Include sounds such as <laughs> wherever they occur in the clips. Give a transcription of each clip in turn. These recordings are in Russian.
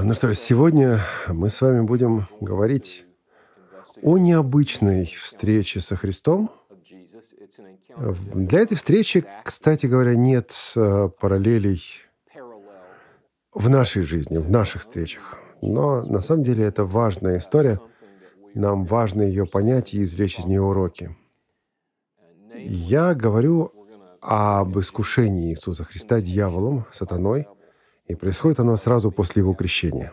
А, ну что ж, сегодня мы с вами будем говорить о необычной встрече со Христом. Для этой встречи, кстати говоря, нет э, параллелей в нашей жизни, в наших встречах. Но на самом деле это важная история. Нам важно ее понять и извлечь из нее уроки. Я говорю об искушении Иисуса Христа дьяволом, сатаной – и происходит оно сразу после его крещения.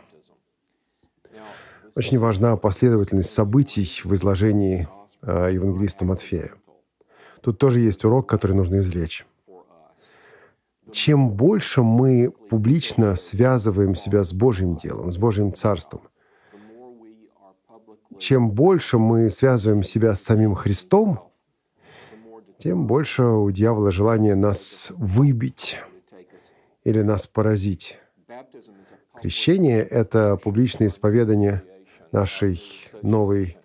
Очень важна последовательность событий в изложении э, евангелиста Матфея. Тут тоже есть урок, который нужно извлечь. Чем больше мы публично связываем себя с Божьим делом, с Божьим Царством, чем больше мы связываем себя с самим Христом, тем больше у дьявола желание нас выбить или нас поразить. Крещение — это публичное исповедание нашей новой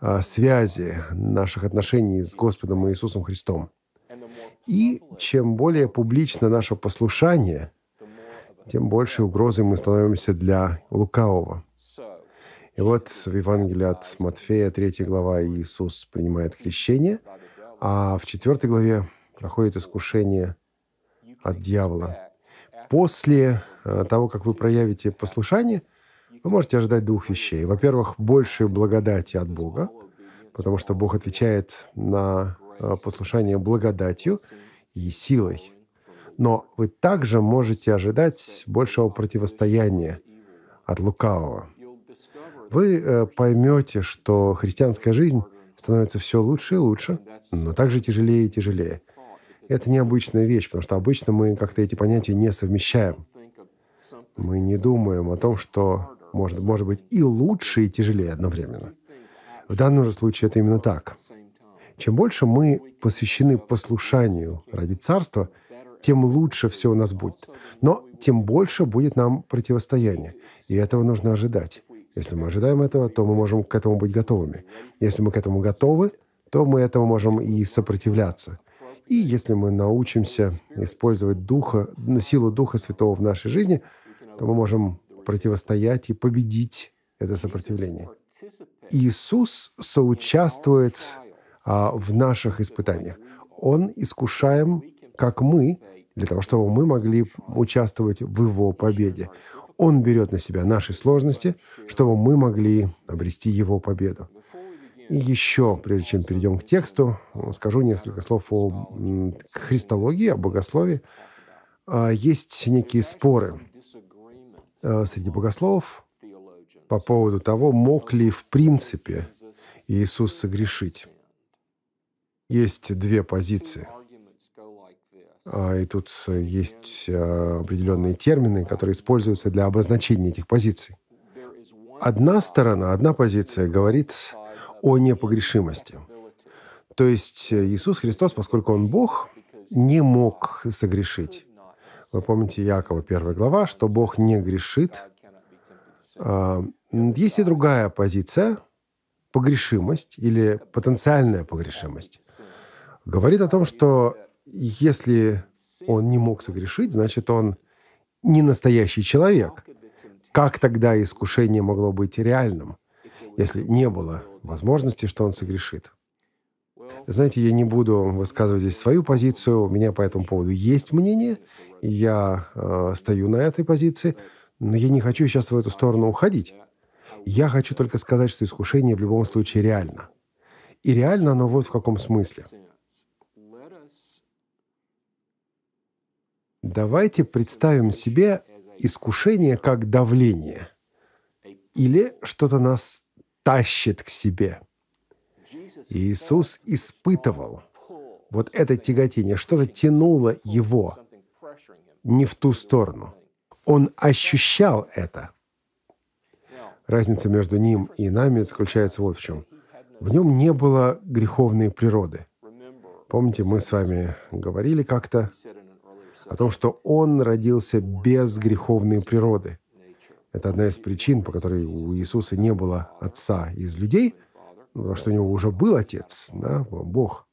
а, связи, наших отношений с Господом Иисусом Христом. И чем более публично наше послушание, тем больше угрозы мы становимся для лукавого. И вот в Евангелии от Матфея, 3 глава, Иисус принимает крещение, а в 4 главе проходит искушение от дьявола. После э, того, как вы проявите послушание, вы можете ожидать двух вещей. Во-первых, большей благодати от Бога, потому что Бог отвечает на э, послушание благодатью и силой. Но вы также можете ожидать большего противостояния от лукавого. Вы э, поймете, что христианская жизнь становится все лучше и лучше, но также тяжелее и тяжелее. Это необычная вещь, потому что обычно мы как-то эти понятия не совмещаем. Мы не думаем о том, что может, может быть и лучше, и тяжелее одновременно. В данном же случае это именно так. Чем больше мы посвящены послушанию ради Царства, тем лучше все у нас будет. Но тем больше будет нам противостояние. И этого нужно ожидать. Если мы ожидаем этого, то мы можем к этому быть готовыми. Если мы к этому готовы, то мы этому можем и сопротивляться. И если мы научимся использовать духа, силу Духа Святого в нашей жизни, то мы можем противостоять и победить это сопротивление. Иисус соучаствует а, в наших испытаниях. Он искушаем, как мы, для того, чтобы мы могли участвовать в Его победе. Он берет на себя наши сложности, чтобы мы могли обрести Его победу. И еще, прежде чем перейдем к тексту, скажу несколько слов о христологии, о богословии. А, есть некие споры э, среди богословов по поводу того, мог ли в принципе Иисус согрешить. Есть две позиции. А, и тут есть э, определенные термины, которые используются для обозначения этих позиций. Одна сторона, одна позиция говорит, о непогрешимости. То есть э, Иисус Христос, поскольку Он Бог, не мог согрешить. Вы помните Якова 1 глава, что Бог не грешит. А, есть и другая позиция, погрешимость или потенциальная погрешимость. Говорит о том, что если он не мог согрешить, значит, он не настоящий человек. Как тогда искушение могло быть реальным, если не было возможности, что он согрешит. Знаете, я не буду высказывать здесь свою позицию, у меня по этому поводу есть мнение, я э, стою на этой позиции, но я не хочу сейчас в эту сторону уходить. Я хочу только сказать, что искушение в любом случае реально. И реально оно вот в каком смысле. Давайте представим себе искушение как давление или что-то нас тащит к себе. Иисус испытывал вот это тяготение, что-то тянуло его не в ту сторону. Он ощущал это. Разница между ним и нами заключается вот в чем. В нем не было греховной природы. Помните, мы с вами говорили как-то о том, что он родился без греховной природы – это одна из причин, по которой у Иисуса не было отца из людей, потому что у него уже был отец, да, Бог.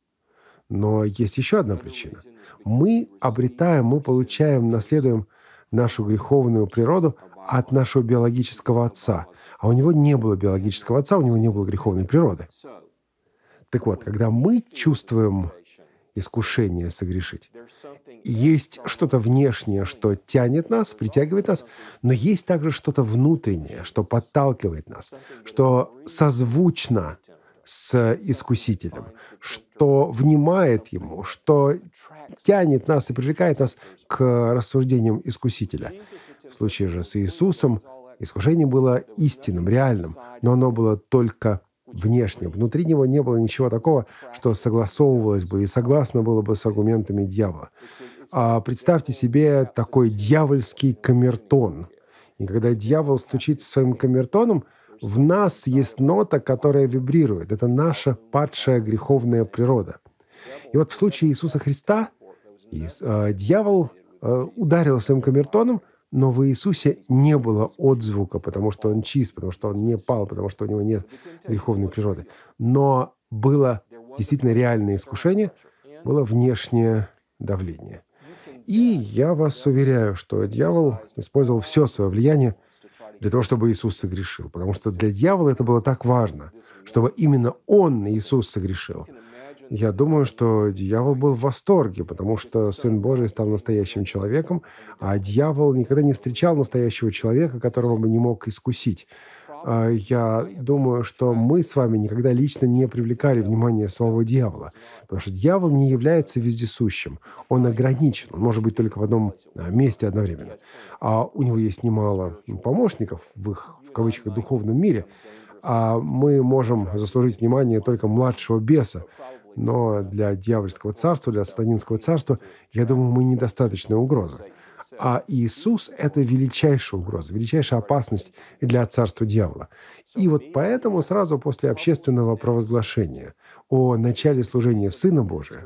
Но есть еще одна причина. Мы обретаем, мы получаем, наследуем нашу греховную природу от нашего биологического отца. А у него не было биологического отца, у него не было греховной природы. Так вот, когда мы чувствуем искушение согрешить. Есть что-то внешнее, что тянет нас, притягивает нас, но есть также что-то внутреннее, что подталкивает нас, что созвучно с искусителем, что внимает ему, что тянет нас и привлекает нас к рассуждениям искусителя. В случае же с Иисусом искушение было истинным, реальным, но оно было только внешним. Внутри него не было ничего такого, что согласовывалось бы и согласно было бы с аргументами дьявола. А представьте себе такой дьявольский камертон. И когда дьявол стучит своим камертоном, в нас есть нота, которая вибрирует. Это наша падшая греховная природа. И вот в случае Иисуса Христа э, дьявол э, ударил своим камертоном – но в Иисусе не было отзвука, потому что Он чист, потому что Он не пал, потому что у Него нет греховной природы. Но было действительно реальное искушение, было внешнее давление. И я вас уверяю, что дьявол использовал все свое влияние для того, чтобы Иисус согрешил. Потому что для дьявола это было так важно, чтобы именно он, Иисус, согрешил. Я думаю, что дьявол был в восторге, потому что Сын Божий стал настоящим человеком, а дьявол никогда не встречал настоящего человека, которого бы не мог искусить. А, я думаю, что мы с вами никогда лично не привлекали внимание самого дьявола, потому что дьявол не является вездесущим. Он ограничен, он может быть только в одном а, месте одновременно. А у него есть немало помощников в их, в кавычках, духовном мире, а мы можем заслужить внимание только младшего беса, но для дьявольского царства, для сатанинского царства, я думаю, мы недостаточная угроза. А Иисус – это величайшая угроза, величайшая опасность для царства дьявола. И вот поэтому сразу после общественного провозглашения о начале служения Сына Божия,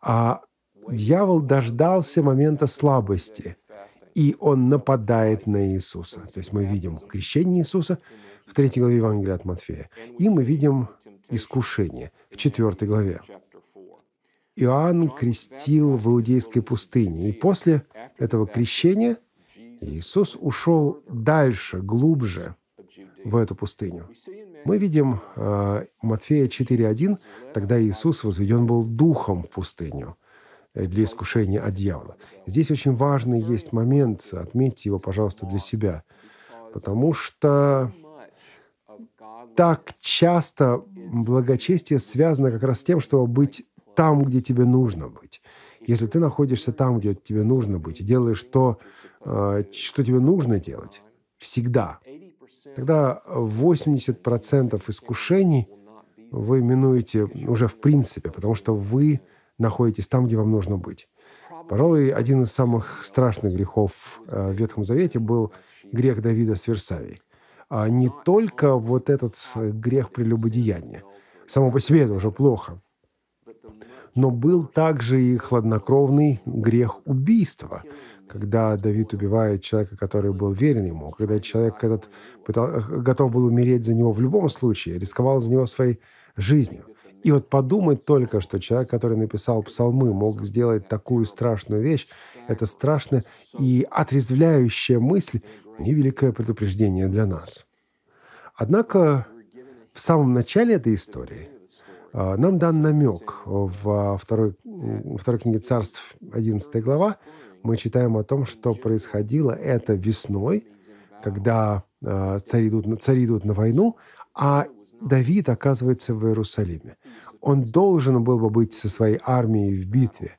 а дьявол дождался момента слабости, и он нападает на Иисуса. То есть мы видим крещение Иисуса в третьей главе Евангелия от Матфея, и мы видим искушение в 4 главе. Иоанн крестил в Иудейской пустыне, и после этого крещения Иисус ушел дальше, глубже в эту пустыню. Мы видим э, Матфея 4.1, тогда Иисус возведен был духом в пустыню э, для искушения от дьявола. Здесь очень важный есть момент, отметьте его, пожалуйста, для себя, потому что так часто благочестие связано как раз с тем, чтобы быть там, где тебе нужно быть. Если ты находишься там, где тебе нужно быть, и делаешь то, э, что тебе нужно делать, всегда, тогда 80% искушений вы минуете уже в принципе, потому что вы находитесь там, где вам нужно быть. Пожалуй, один из самых страшных грехов э, в Ветхом Завете был грех Давида с Версавией. А, не только вот этот э, грех прелюбодеяния. Само по себе это уже плохо. Но был также и хладнокровный грех убийства, когда Давид убивает человека, который был верен ему, когда человек этот пытал, э, готов был умереть за него в любом случае, рисковал за него своей жизнью – и вот подумать только, что человек, который написал псалмы, мог сделать такую страшную вещь, это страшно и отрезвляющая мысль и великое предупреждение для нас. Однако в самом начале этой истории а, нам дан намек в второй, во второй книге царств, 11 глава, мы читаем о том, что происходило это весной, когда а, цари идут, цари идут на войну, а Давид оказывается в Иерусалиме. Он должен был бы быть со своей армией в битве.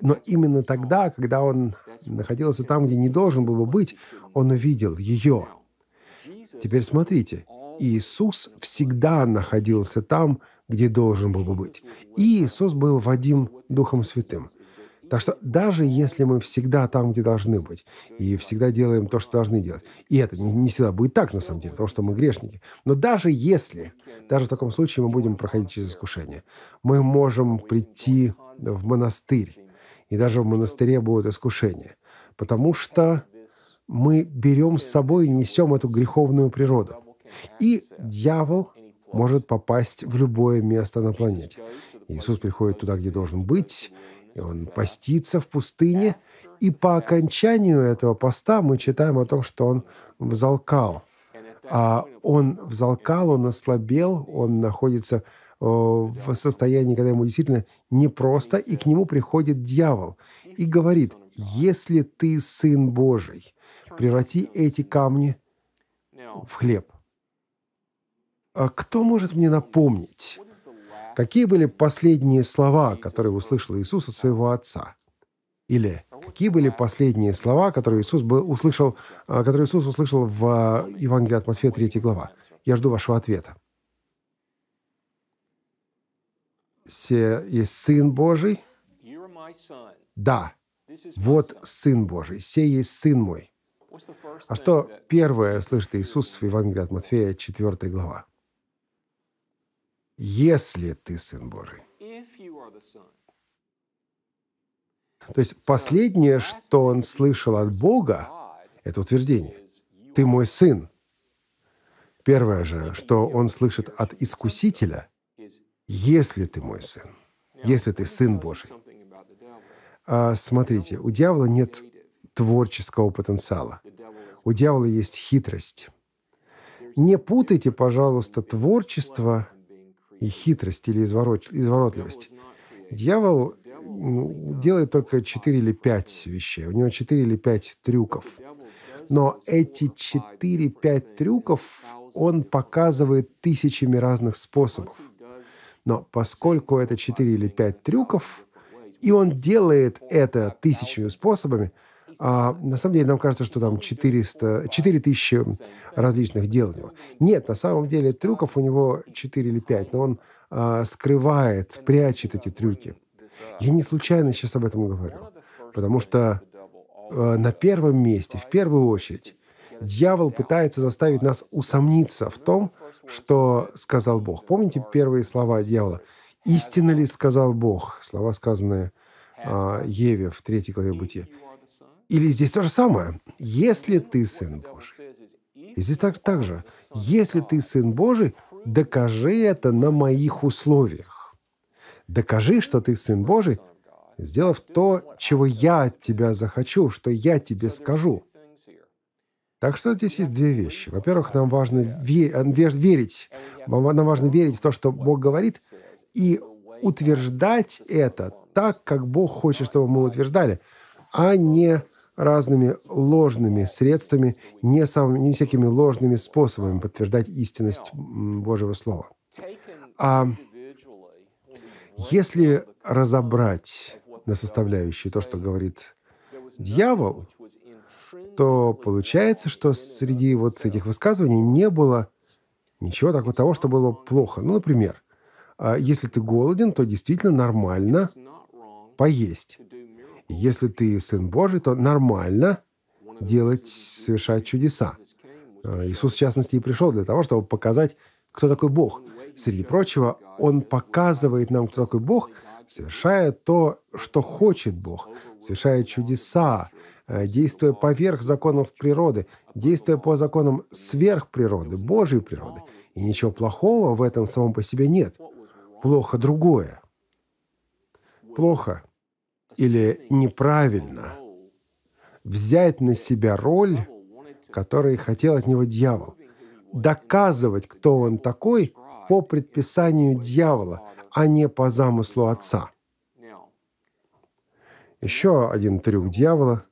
Но именно тогда, когда он находился там, где не должен был бы быть, он увидел ее. Теперь смотрите, Иисус всегда находился там, где должен был бы быть. И Иисус был Вадим Духом Святым. Так что даже если мы всегда там, где должны быть, и всегда делаем то, что должны делать, и это не, не всегда будет так, на самом деле, потому что мы грешники, но даже если, даже в таком случае мы будем проходить через искушение, мы можем прийти в монастырь, и даже в монастыре будут искушения, потому что мы берем с собой и несем эту греховную природу. И дьявол может попасть в любое место на планете. Иисус приходит туда, где должен быть, и он постится в пустыне, и по окончанию этого поста мы читаем о том, что он взалкал. А он взалкал, он ослабел, он находится э, в состоянии, когда ему действительно непросто, и к нему приходит дьявол и говорит, если ты Сын Божий, преврати эти камни в хлеб. А кто может мне напомнить, Какие были последние слова, которые услышал Иисус от своего отца? Или какие были последние слова, которые Иисус, был, услышал, э, которые Иисус услышал в э, Евангелии от Матфея 3 глава? Я жду вашего ответа. Се есть Сын Божий? Да, вот Сын Божий, сей есть Сын мой. А что первое слышит Иисус в Евангелии от Матфея, 4 глава? если ты Сын Божий. То есть последнее, что он слышал от Бога, это утверждение. «Ты мой сын». Первое же, что он слышит от Искусителя, «Если ты мой сын, если ты сын Божий». А, смотрите, у дьявола нет творческого потенциала. У дьявола есть хитрость. Не путайте, пожалуйста, творчество – и хитрость или извороч... изворотливость. Дьявол делает только четыре или пять вещей. У него четыре или пять трюков. Но эти 4 пять трюков он показывает тысячами разных способов. Но поскольку это четыре или пять трюков, и он делает это тысячами способами – а на самом деле нам кажется, что там 400, 4000 различных дел у него. Нет, на самом деле трюков у него 4 или 5, но он а, скрывает, прячет эти трюки. Я не случайно сейчас об этом говорю, потому что а, на первом месте, в первую очередь, дьявол пытается заставить нас усомниться в том, что сказал Бог. Помните первые слова дьявола? «Истинно ли сказал Бог?» Слова, сказанные а, Еве в третьей главе Бытия. Или здесь то же самое. Если ты сын Божий. И здесь так, так же. Если ты сын Божий, докажи это на моих условиях. Докажи, что ты сын Божий, сделав то, чего я от тебя захочу, что я тебе скажу. Так что здесь есть две вещи. Во-первых, нам важно верить. Нам важно верить в то, что Бог говорит, и утверждать это так, как Бог хочет, чтобы мы утверждали, а не разными ложными средствами, не, самыми, не всякими ложными способами подтверждать истинность Божьего Слова. А если разобрать на составляющие то, что говорит дьявол, то получается, что среди вот этих высказываний не было ничего такого того, что было плохо. Ну, например, «А если ты голоден, то действительно нормально поесть. Если ты Сын Божий, то нормально делать, совершать чудеса. А, Иисус, в частности, и пришел для того, чтобы показать, кто такой Бог. Среди прочего, Он показывает нам, кто такой Бог, совершая то, что хочет Бог, совершая чудеса, а, действуя поверх законов природы, действуя по законам сверхприроды, Божьей природы. И ничего плохого в этом самом по себе нет. Плохо другое. Плохо или неправильно взять на себя роль, которую хотел от него дьявол. Доказывать, кто он такой, по предписанию дьявола, а не по замыслу отца. Еще один трюк дьявола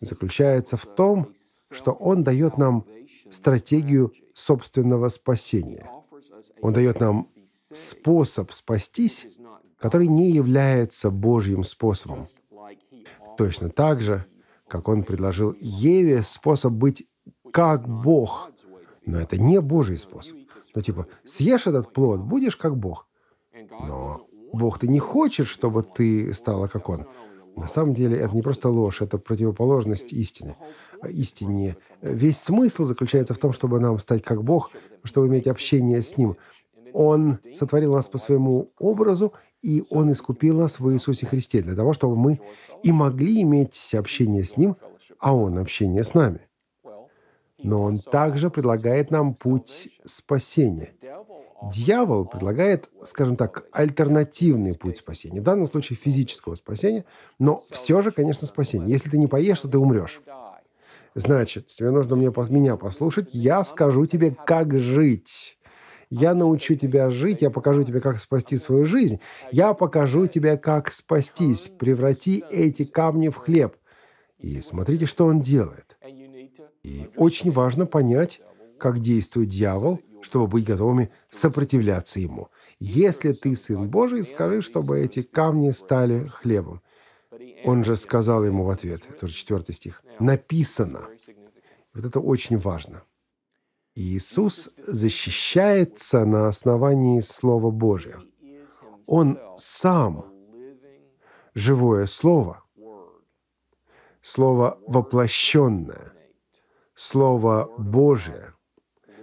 заключается в том, что он дает нам стратегию собственного спасения. Он дает нам способ спастись, который не является Божьим способом. Точно так же, как он предложил Еве способ быть как Бог. Но это не Божий способ. Ну, типа, съешь этот плод, будешь как Бог. Но Бог-то не хочет, чтобы ты стала как Он. На самом деле это не просто ложь, это противоположность истине. Истине. Э, весь смысл заключается в том, чтобы нам стать как Бог, чтобы иметь общение с Ним, он сотворил нас по своему образу, и Он искупил нас в Иисусе Христе для того, чтобы мы и могли иметь общение с Ним, а Он общение с нами. Но Он также предлагает нам путь спасения. Дьявол предлагает, скажем так, альтернативный путь спасения. В данном случае физического спасения, но все же, конечно, спасение. Если ты не поешь, то ты умрешь. Значит, тебе нужно мне, меня послушать, я скажу тебе, как жить. Я научу тебя жить, я покажу тебе, как спасти свою жизнь. Я покажу тебе, как спастись. Преврати эти камни в хлеб. И смотрите, что он делает. И очень важно понять, как действует дьявол, чтобы быть готовыми сопротивляться ему. Если ты сын Божий, скажи, чтобы эти камни стали хлебом. Он же сказал ему в ответ, это же четвертый стих, написано. Вот это очень важно. Иисус защищается на основании Слова Божия. Он сам – живое Слово, Слово воплощенное, Слово Божие,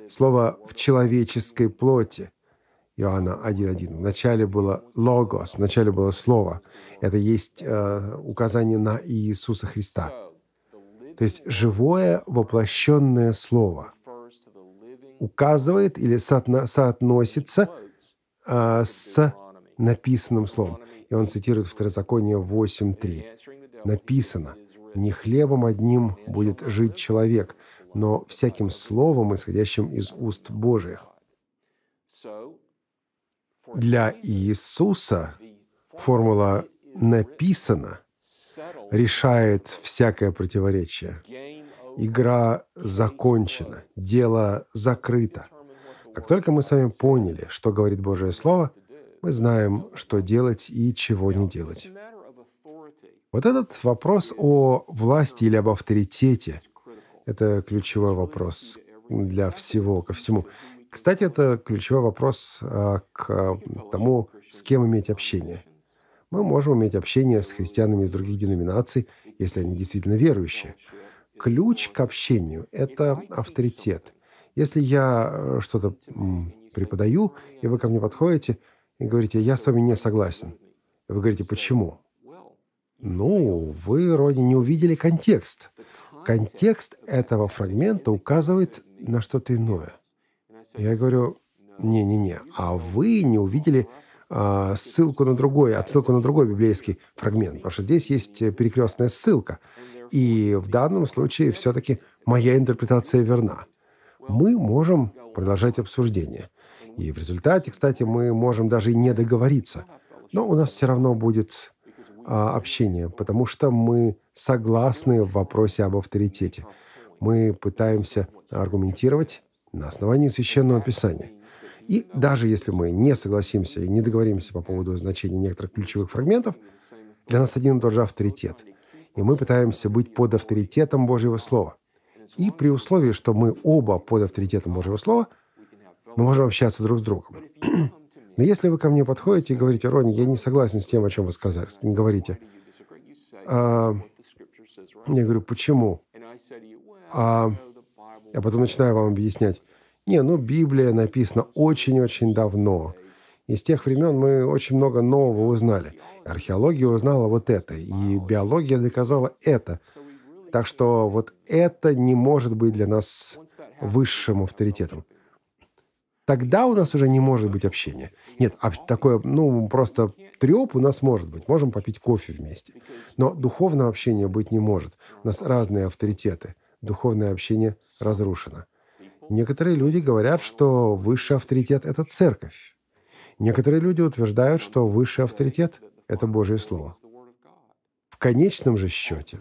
Слово в человеческой плоти. Иоанна 1.1. Вначале было «логос», вначале было «слово». Это есть э, указание на Иисуса Христа. То есть живое воплощенное Слово – указывает или соотно, соотносится а, с написанным словом. И он цитирует Второзаконие 8.3. Написано, «Не хлебом одним будет жить человек, но всяким словом, исходящим из уст Божиих». Для Иисуса формула «написано» решает всякое противоречие. Игра закончена, дело закрыто. Как только мы с вами поняли, что говорит Божье Слово, мы знаем, что делать и чего не делать. Вот этот вопрос о власти или об авторитете – это ключевой вопрос для всего, ко всему. Кстати, это ключевой вопрос а, к а, тому, с кем иметь общение. Мы можем иметь общение с христианами из других деноминаций, если они действительно верующие ключ к общению – это авторитет. Если я э, что-то преподаю, и вы ко мне подходите и говорите, я с вами не согласен. Вы говорите, почему? Ну, вы вроде не увидели контекст. Контекст этого фрагмента указывает на что-то иное. Я говорю, не-не-не, а вы не увидели а, ссылку на другой, отсылку на другой библейский фрагмент, потому что здесь есть перекрестная ссылка. И в данном случае все-таки моя интерпретация верна. Мы можем продолжать обсуждение. И в результате, кстати, мы можем даже и не договориться. Но у нас все равно будет а, общение, потому что мы согласны в вопросе об авторитете. Мы пытаемся аргументировать на основании священного писания. И даже если мы не согласимся и не договоримся по поводу значения некоторых ключевых фрагментов, для нас один и тот же авторитет. И мы пытаемся быть под авторитетом Божьего Слова. И при условии, что мы оба под авторитетом Божьего Слова, мы можем общаться друг с другом. <clears throat> Но если вы ко мне подходите и говорите, Ронни, я не согласен с тем, о чем вы сказали, не говорите. А, я говорю, почему? А, я потом начинаю вам объяснять. Не, ну Библия написана очень-очень давно. И с тех времен мы очень много нового узнали. Археология узнала вот это, и биология доказала это. Так что вот это не может быть для нас высшим авторитетом. Тогда у нас уже не может быть общения. Нет, а такое, ну, просто треп у нас может быть. Можем попить кофе вместе. Но духовное общение быть не может. У нас разные авторитеты. Духовное общение разрушено. Некоторые люди говорят, что высший авторитет – это церковь. Некоторые люди утверждают, что высший авторитет – это Божье Слово. В конечном же счете,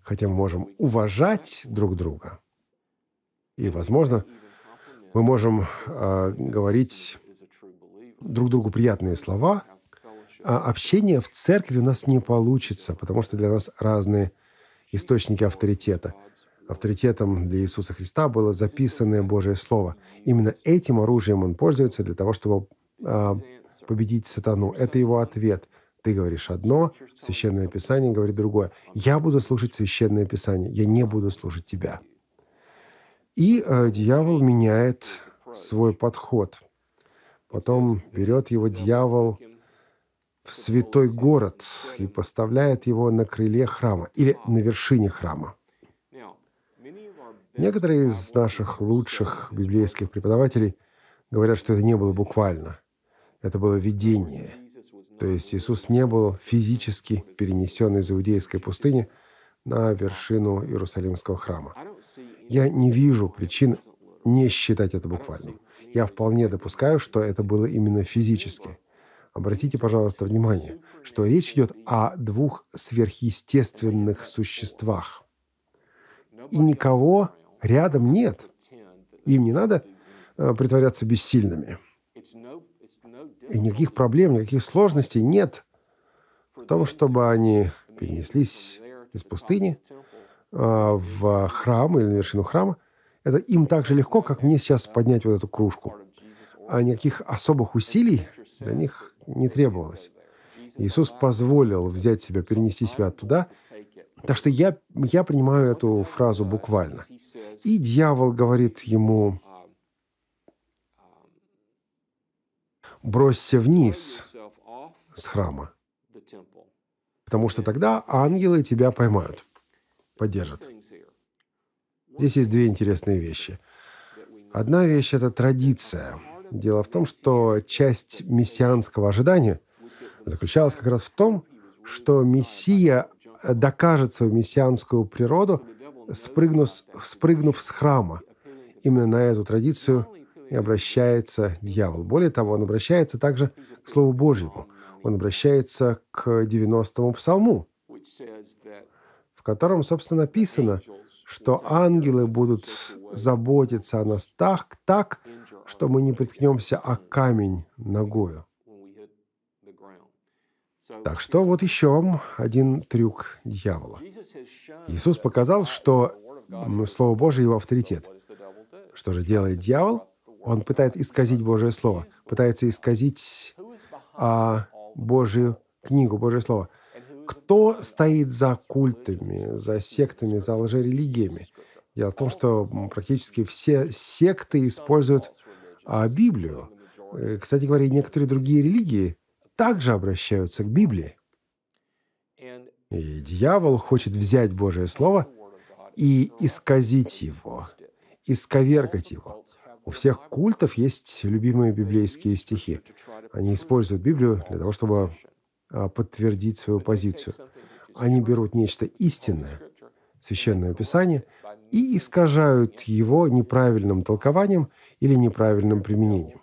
хотя мы можем уважать друг друга, и, возможно, мы можем э, говорить друг другу приятные слова, а общение в церкви у нас не получится, потому что для нас разные источники авторитета – авторитетом для Иисуса Христа было записанное Божье Слово. Именно этим оружием он пользуется для того, чтобы э, победить сатану. Это его ответ. Ты говоришь одно, Священное Писание говорит другое. Я буду слушать Священное Писание, я не буду слушать тебя. И э, дьявол меняет свой подход. Потом берет его дьявол в святой город и поставляет его на крыле храма или на вершине храма. Некоторые из наших лучших библейских преподавателей говорят, что это не было буквально. Это было видение. То есть Иисус не был физически перенесен из Иудейской пустыни на вершину Иерусалимского храма. Я не вижу причин не считать это буквальным. Я вполне допускаю, что это было именно физически. Обратите, пожалуйста, внимание, что речь идет о двух сверхъестественных существах. И никого рядом нет. Им не надо э, притворяться бессильными. И никаких проблем, никаких сложностей нет в том, чтобы они перенеслись из пустыни э, в храм или на вершину храма. Это им так же легко, как мне сейчас поднять вот эту кружку. А никаких особых усилий для них не требовалось. Иисус позволил взять себя, перенести себя оттуда – так что я, я принимаю эту фразу буквально. И дьявол говорит ему, бросься вниз с храма, потому что тогда ангелы тебя поймают, поддержат. Здесь есть две интересные вещи. Одна вещь – это традиция. Дело в том, что часть мессианского ожидания заключалась как раз в том, что Мессия докажет свою мессианскую природу, спрыгнув, спрыгнув с храма. Именно на эту традицию и обращается дьявол. Более того, он обращается также к Слову Божьему. Он обращается к 90-му псалму, в котором, собственно, написано, что ангелы будут заботиться о нас так, так что мы не приткнемся о камень ногою. Так что вот еще вам один трюк дьявола. Иисус показал, что Слово Божие его авторитет. Что же делает дьявол? Он пытается исказить Божие Слово, пытается исказить а, Божию книгу, Божье Слово. Кто стоит за культами, за сектами, за лжерелигиями? Дело в том, что практически все секты используют а, Библию. Э, кстати говоря, некоторые другие религии также обращаются к Библии. И дьявол хочет взять Божье Слово и исказить его, исковеркать его. У всех культов есть любимые библейские стихи. Они используют Библию для того, чтобы а, подтвердить свою позицию. Они берут нечто истинное, священное писание, и искажают его неправильным толкованием или неправильным применением.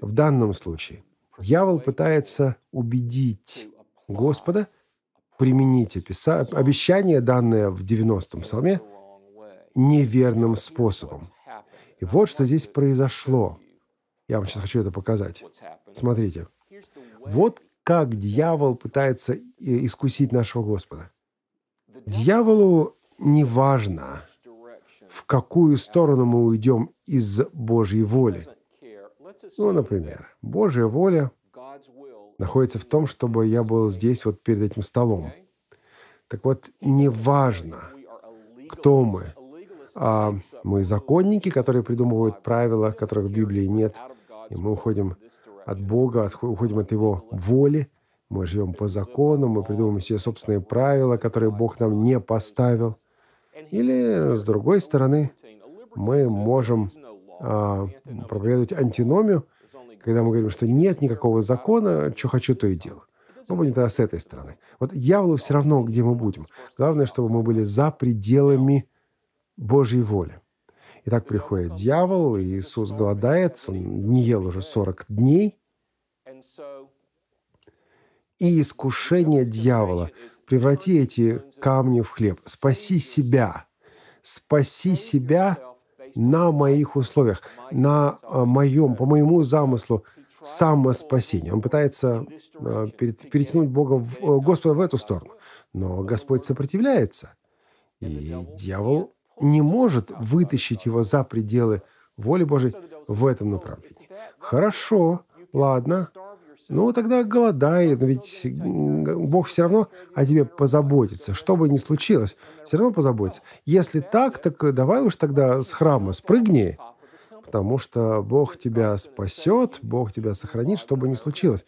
В данном случае Дьявол пытается убедить Господа применить описа... обещание, данное в 90-м псалме, неверным способом. И вот что здесь произошло. Я вам сейчас хочу это показать. Смотрите. Вот как дьявол пытается э, искусить нашего Господа. Дьяволу не важно, в какую сторону мы уйдем из Божьей воли. Ну, например, Божья воля находится в том, чтобы я был здесь вот перед этим столом. Так вот, неважно, кто мы, а мы законники, которые придумывают правила, которых в Библии нет, и мы уходим от Бога, уходим от Его воли, мы живем по закону, мы придумываем все собственные правила, которые Бог нам не поставил. Или, с другой стороны, мы можем а, проповедовать антиномию, когда мы говорим, что нет никакого закона, что хочу, то и делаю. Мы будем тогда с этой стороны. Вот дьяволу все равно, где мы будем. Главное, чтобы мы были за пределами Божьей воли. И так приходит дьявол, и Иисус голодает, он не ел уже 40 дней. И искушение дьявола – преврати эти камни в хлеб. Спаси себя. Спаси себя на моих условиях, на а, моем, по моему замыслу самоспасение. Он пытается а, перетянуть Бога, в, э, Господа в эту сторону. Но Господь сопротивляется. И дьявол не может вытащить его за пределы воли Божьей в этом направлении. Хорошо, ладно, ну, тогда голодай, но ведь а Бог все равно о тебе позаботится. Что бы ни случилось, все равно позаботится. Если так, так давай уж тогда с храма спрыгни, потому что Бог тебя спасет, Бог тебя сохранит, что бы ни случилось.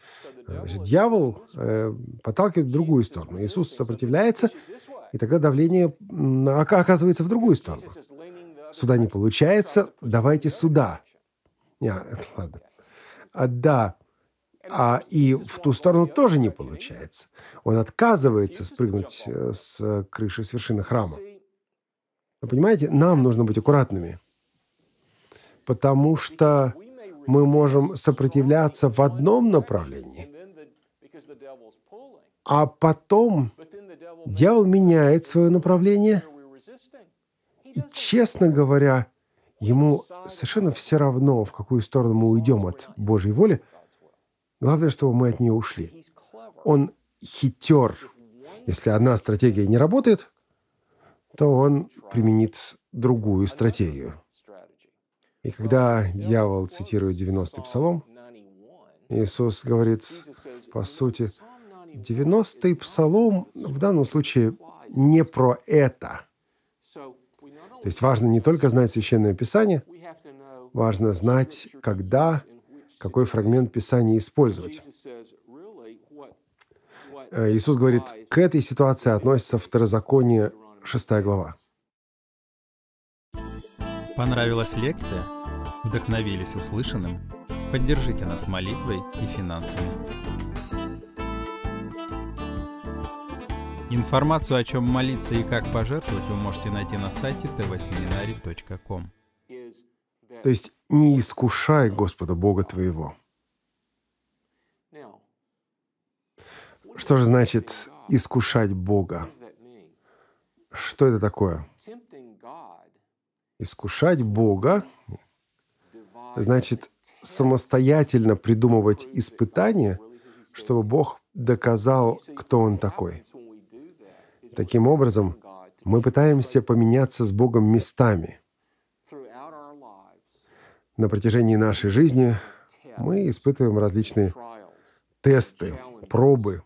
Значит, дьявол э, подталкивает в другую сторону. Иисус сопротивляется, и тогда давление оказывается в другую сторону. Сюда не получается, давайте сюда. Не, <laughs> ладно. А, да, а и в ту сторону тоже не получается. Он отказывается спрыгнуть э, с крыши, с вершины храма. Вы понимаете, нам нужно быть аккуратными, потому что мы можем сопротивляться в одном направлении, а потом дьявол меняет свое направление, и, честно говоря, ему совершенно все равно, в какую сторону мы уйдем от Божьей воли – Главное, чтобы мы от нее ушли. Он хитер. Если одна стратегия не работает, то он применит другую стратегию. И когда дьявол цитирует 90-й псалом, Иисус говорит, по сути, 90-й псалом в данном случае не про это. То есть важно не только знать Священное Писание, важно знать, когда какой фрагмент Писания использовать. Э, Иисус говорит, к этой ситуации относится второзаконие 6 глава. Понравилась лекция? Вдохновились услышанным? Поддержите нас молитвой и финансами. Информацию, о чем молиться и как пожертвовать, вы можете найти на сайте tvseminary.com. То есть не искушай Господа Бога твоего. Что же значит искушать Бога? Что это такое? Искушать Бога значит самостоятельно придумывать испытания, чтобы Бог доказал, кто Он такой. Таким образом, мы пытаемся поменяться с Богом местами – на протяжении нашей жизни мы испытываем различные тесты, пробы,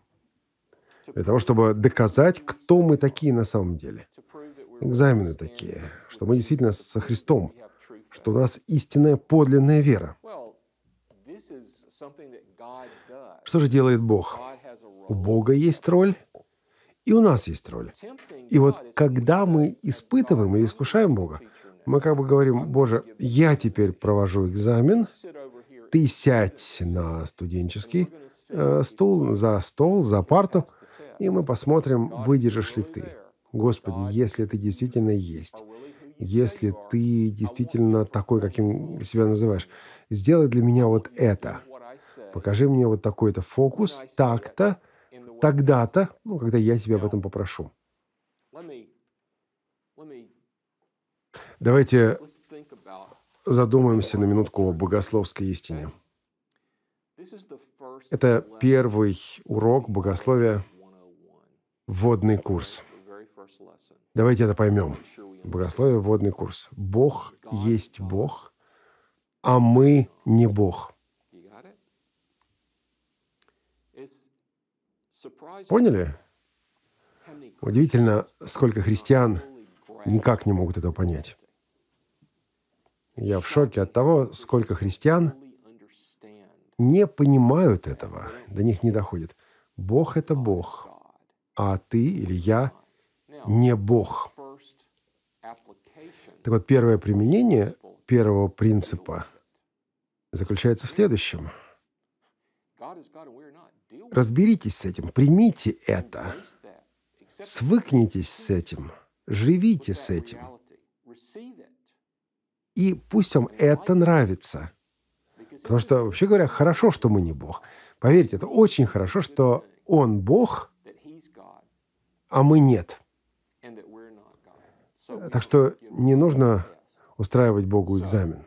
для того, чтобы доказать, кто мы такие на самом деле. Экзамены такие, что мы действительно со Христом, что у нас истинная подлинная вера. Что же делает Бог? У Бога есть роль, и у нас есть роль. И вот когда мы испытываем или искушаем Бога, мы как бы говорим, Боже, я теперь провожу экзамен, ты сядь на студенческий э, стул, за стол, за парту, и мы посмотрим, выдержишь ли ты. Господи, если ты действительно есть, если ты действительно такой, каким себя называешь, сделай для меня вот это. Покажи мне вот такой-то фокус, так-то, тогда-то, ну, когда я тебя об этом попрошу. Давайте задумаемся на минутку о богословской истине. Это первый урок богословия «Водный курс». Давайте это поймем. Богословие «Водный курс». Бог есть Бог, а мы не Бог. Поняли? Удивительно, сколько христиан никак не могут этого понять. Я в шоке от того, сколько христиан не понимают этого, до них не доходит. Бог — это Бог, а ты или я — не Бог. Так вот, первое применение первого принципа заключается в следующем. Разберитесь с этим, примите это, свыкнитесь с этим, живите с этим — и пусть вам это нравится. Потому что, вообще говоря, хорошо, что мы не Бог. Поверьте, это очень хорошо, что Он Бог, а мы нет. Так что не нужно устраивать Богу экзамен.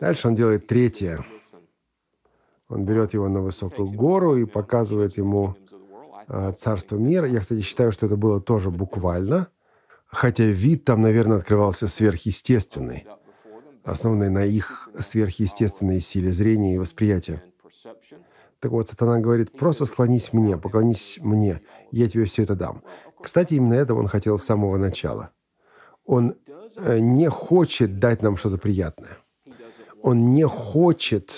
Дальше он делает третье. Он берет его на высокую гору и показывает ему а, царство мира. Я, кстати, считаю, что это было тоже буквально – хотя вид там, наверное, открывался сверхъестественный, основанный на их сверхъестественной силе зрения и восприятия. Так вот, сатана говорит, просто склонись мне, поклонись мне, я тебе все это дам. Кстати, именно этого он хотел с самого начала. Он э, не хочет дать нам что-то приятное. Он не хочет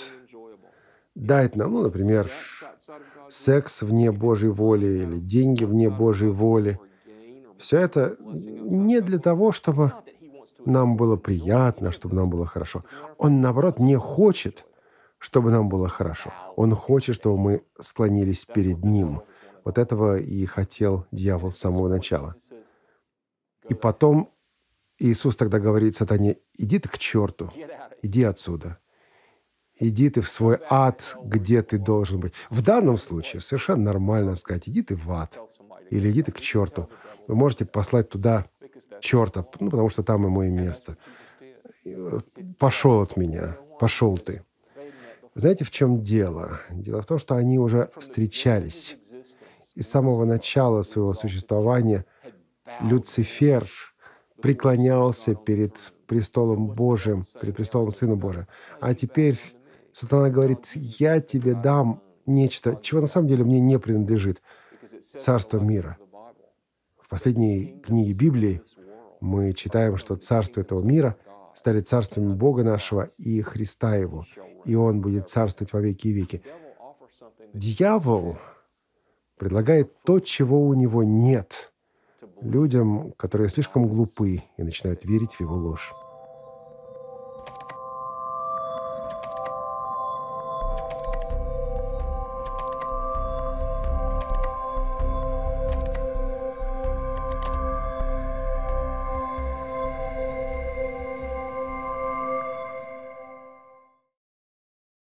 дать нам, ну, например, секс вне Божьей воли или деньги вне Божьей воли – все это не для того, чтобы нам было приятно, чтобы нам было хорошо. Он, наоборот, не хочет, чтобы нам было хорошо. Он хочет, чтобы мы склонились перед Ним. Вот этого и хотел дьявол с самого начала. И потом Иисус тогда говорит сатане, иди ты к черту, иди отсюда. Иди ты в свой ад, где ты должен быть. В данном случае совершенно нормально сказать, иди ты в ад или иди ты к черту вы можете послать туда черта, ну, потому что там ему и место. Э, пошел от меня, пошел ты. Знаете, в чем дело? Дело в том, что они уже встречались. И с самого начала своего существования Люцифер преклонялся перед престолом Божьим, перед престолом Сына Божия. А теперь сатана говорит, я тебе дам нечто, чего на самом деле мне не принадлежит, царство мира. В последней книге Библии мы читаем, что царство этого мира стали царствами Бога нашего и Христа Его, и Он будет царствовать во веки и веки. Дьявол предлагает то, чего у него нет, людям, которые слишком глупы и начинают верить в его ложь.